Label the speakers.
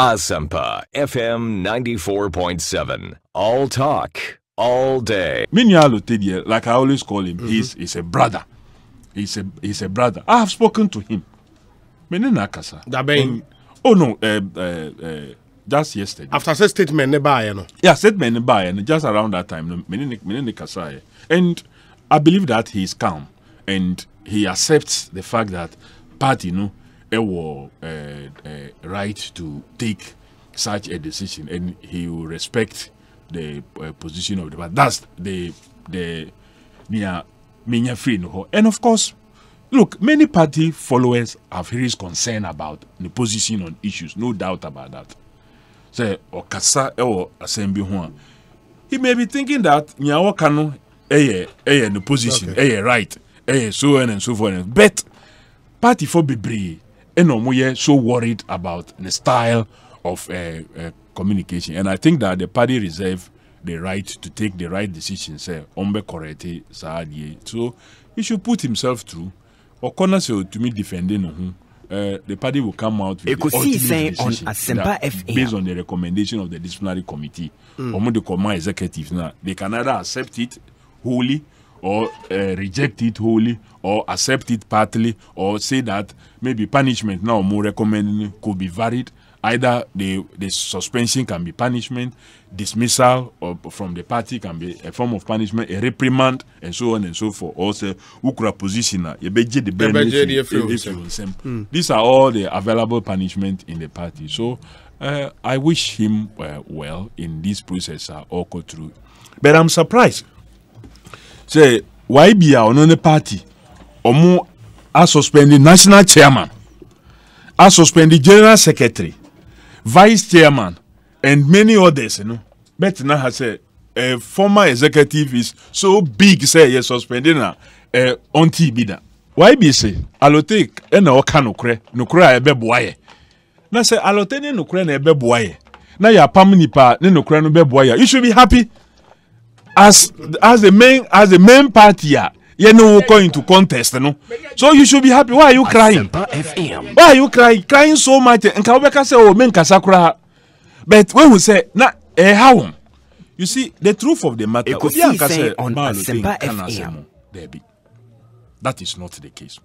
Speaker 1: Asampa FM 94.7. All talk, all day. Minyalo Tidye, like I always call him, mm -hmm. he's, he's a brother. He's a, he's a brother. I have spoken to him. Menina Kasa. Dabeng. Um, oh, no, uh, uh, uh, just yesterday. After said statement, ne no. Yeah, statement ne and just around that time, menene Kasa. Eh. And I believe that he is calm and he accepts the fact that party, you know, a uh, eh, eh, right to take such a decision and he will respect the uh, position of the party. That's the the near Minya Free And of course, look, many party followers have his concern about the position on issues, no doubt about that. Say Okasa or assembly one. He may be thinking that Nyawakano eh eh the position, eh okay. right, eh so on and so forth. But party for Bibri enomo yɛ so worried about the style of uh, uh, communication and i think that the party reserve the right to take the right decision uh, so he should put himself through Or sɛ ɔtumi to me defending uh, the party will come out with the ultimate decision on simple FA. based on the recommendation of the disciplinary committee. Mm. the command executives now they can either accept it wholly or uh, reject it wholly or accept it partly or say that maybe punishment now more recommending could be varied either the the suspension can be punishment dismissal or from the party can be a form of punishment a reprimand and so on and so forth also ukura positioner mm. these are all the available punishment in the party so uh, i wish him uh, well in this process uh, all go through but i'm surprised sɛ yb a ɔno ne party ɔmo asuspend national chairman asuspend general secretary vice chairman and many others no bɛtena ha sɛ uh, former executive is so big sɛ yɛ suspended na uh, ɔnti bi da yb se alotek ɛna ɔka nokorɛ nokorɛ a ɛbɛboa yɛ na sɛ alotek ne nokorɛ na ɛbɛboa yɛ na yɛapam nipa ne nokorɛ no bɛboa yɛ you should be happy as as the main as the main party a yẹn ni wọn kọ into contest no so you should be happy why are you crying why are you crying crying so much nka wọ́n bẹ ká sẹ́ wọ́n mi nkasa koraa but wọ́n hù sẹ́ na ẹ̀ ha wọ́n you see the truth of the matter obi ankasa maalu de nkana sẹ́ mu dẹ̀bi that is not the case.